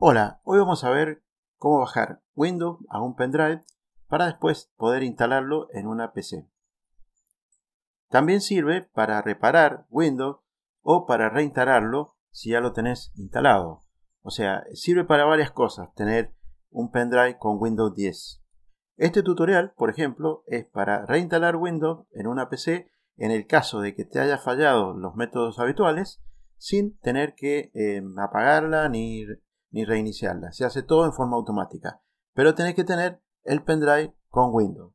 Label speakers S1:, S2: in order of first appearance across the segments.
S1: Hola, hoy vamos a ver cómo bajar Windows a un pendrive para después poder instalarlo en una PC. También sirve para reparar Windows o para reinstalarlo si ya lo tenés instalado. O sea, sirve para varias cosas tener un pendrive con Windows 10. Este tutorial, por ejemplo, es para reinstalar Windows en una PC en el caso de que te haya fallado los métodos habituales sin tener que eh, apagarla ni ni reiniciarla. Se hace todo en forma automática. Pero tenés que tener el pendrive con Windows.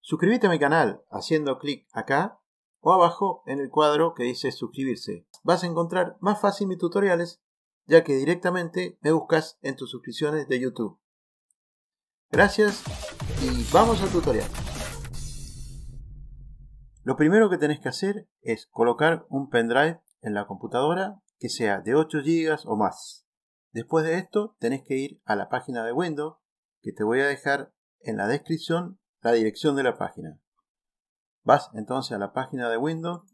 S1: Suscríbete a mi canal haciendo clic acá o abajo en el cuadro que dice suscribirse. Vas a encontrar más fácil mis tutoriales ya que directamente me buscas en tus suscripciones de YouTube. Gracias y vamos al tutorial. Lo primero que tenés que hacer es colocar un pendrive en la computadora que sea de 8 GB o más. Después de esto, tenés que ir a la página de Windows, que te voy a dejar en la descripción la dirección de la página. Vas entonces a la página de Windows,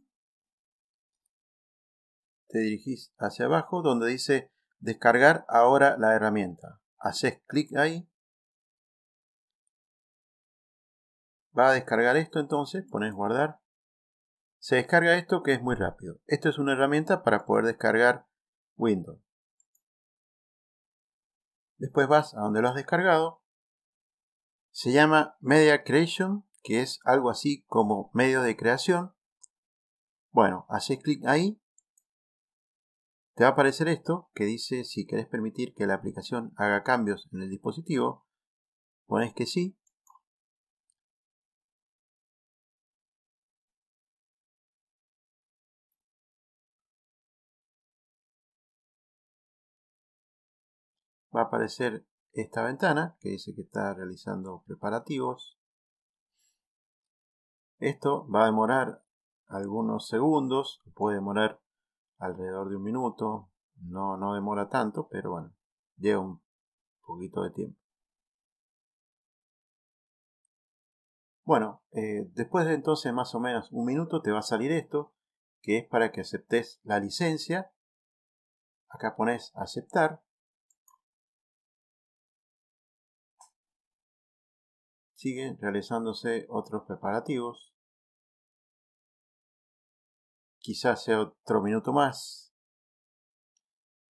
S1: te dirigís hacia abajo donde dice descargar ahora la herramienta. Haces clic ahí. Va a descargar esto entonces, pones guardar. Se descarga esto que es muy rápido. Esto es una herramienta para poder descargar Windows. Después vas a donde lo has descargado. Se llama Media Creation, que es algo así como medio de creación. Bueno, haces clic ahí. Te va a aparecer esto que dice si querés permitir que la aplicación haga cambios en el dispositivo. Pones que sí. va a aparecer esta ventana que dice que está realizando preparativos. Esto va a demorar algunos segundos, puede demorar alrededor de un minuto, no, no demora tanto, pero bueno, lleva un poquito de tiempo. Bueno, eh, después de entonces más o menos un minuto te va a salir esto, que es para que aceptes la licencia. Acá pones aceptar siguen realizándose otros preparativos. Quizás sea otro minuto más.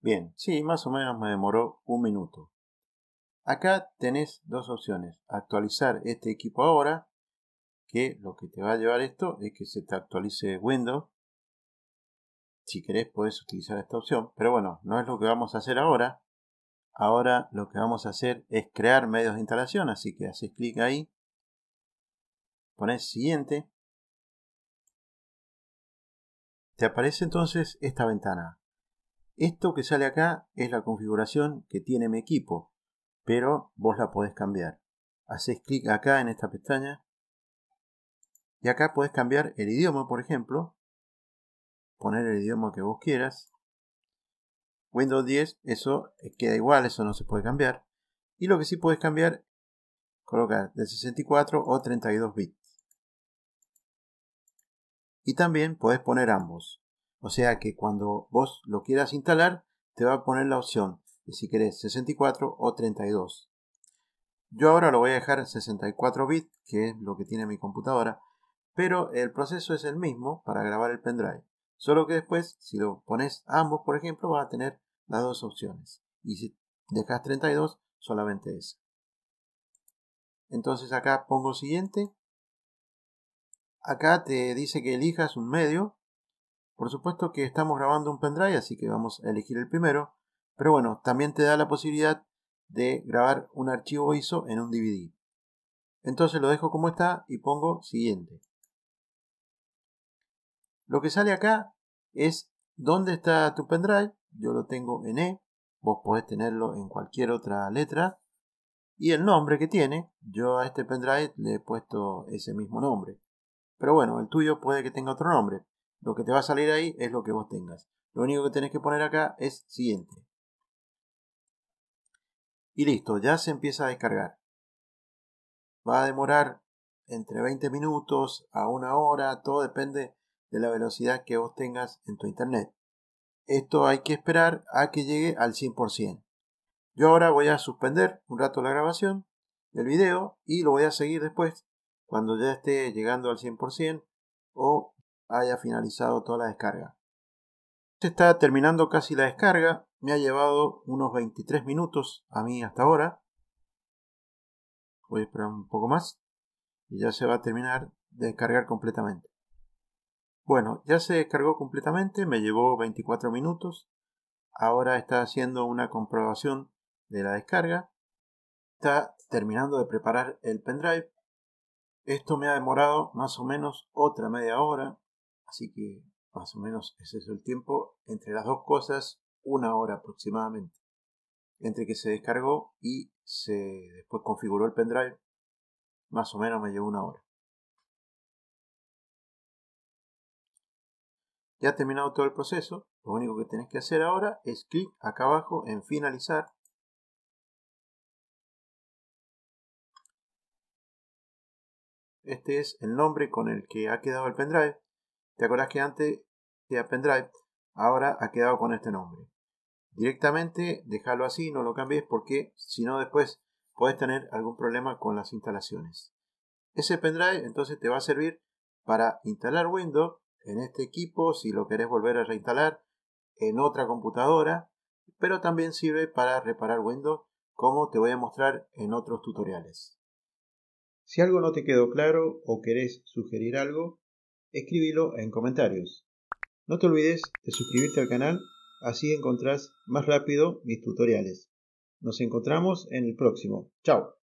S1: Bien, sí, más o menos me demoró un minuto. Acá tenés dos opciones. Actualizar este equipo ahora, que lo que te va a llevar esto es que se te actualice Windows. Si querés puedes utilizar esta opción, pero bueno, no es lo que vamos a hacer ahora. Ahora lo que vamos a hacer es crear medios de instalación, así que haces clic ahí, pones siguiente. Te aparece entonces esta ventana. Esto que sale acá es la configuración que tiene mi equipo, pero vos la podés cambiar. Haces clic acá en esta pestaña y acá podés cambiar el idioma, por ejemplo. Poner el idioma que vos quieras. Windows 10, eso eh, queda igual, eso no se puede cambiar. Y lo que sí puedes cambiar, colocar de 64 o 32 bits. Y también puedes poner ambos. O sea que cuando vos lo quieras instalar, te va a poner la opción de si querés 64 o 32. Yo ahora lo voy a dejar 64 bits, que es lo que tiene mi computadora, pero el proceso es el mismo para grabar el pendrive. Solo que después, si lo pones ambos, por ejemplo, va a tener las dos opciones. Y si dejas 32, solamente esa. Entonces acá pongo siguiente. Acá te dice que elijas un medio. Por supuesto que estamos grabando un pendrive, así que vamos a elegir el primero. Pero bueno, también te da la posibilidad de grabar un archivo ISO en un DVD. Entonces lo dejo como está y pongo siguiente. Lo que sale acá es dónde está tu pendrive. Yo lo tengo en E. Vos podés tenerlo en cualquier otra letra. Y el nombre que tiene, yo a este pendrive le he puesto ese mismo nombre. Pero bueno, el tuyo puede que tenga otro nombre. Lo que te va a salir ahí es lo que vos tengas. Lo único que tenés que poner acá es siguiente. Y listo, ya se empieza a descargar. Va a demorar entre 20 minutos a una hora, todo depende de la velocidad que vos tengas en tu internet. Esto hay que esperar a que llegue al 100%. Yo ahora voy a suspender un rato la grabación del video y lo voy a seguir después cuando ya esté llegando al 100% o haya finalizado toda la descarga. Se está terminando casi la descarga, me ha llevado unos 23 minutos a mí hasta ahora. Voy a esperar un poco más y ya se va a terminar de descargar completamente. Bueno, ya se descargó completamente, me llevó 24 minutos. Ahora está haciendo una comprobación de la descarga. Está terminando de preparar el pendrive. Esto me ha demorado más o menos otra media hora, así que más o menos ese es el tiempo entre las dos cosas, una hora aproximadamente. Entre que se descargó y se después configuró el pendrive, más o menos me llevó una hora. Ya terminado todo el proceso, lo único que tenés que hacer ahora es clic acá abajo en finalizar. Este es el nombre con el que ha quedado el pendrive. ¿Te acordás que antes era pendrive? Ahora ha quedado con este nombre. Directamente déjalo así, no lo cambies porque si no después puedes tener algún problema con las instalaciones. Ese pendrive entonces te va a servir para instalar Windows en este equipo si lo querés volver a reinstalar en otra computadora, pero también sirve para reparar Windows como te voy a mostrar en otros tutoriales. Si algo no te quedó claro o querés sugerir algo, escríbelo en comentarios. No te olvides de suscribirte al canal, así encontrás más rápido mis tutoriales. Nos encontramos en el próximo. Chao.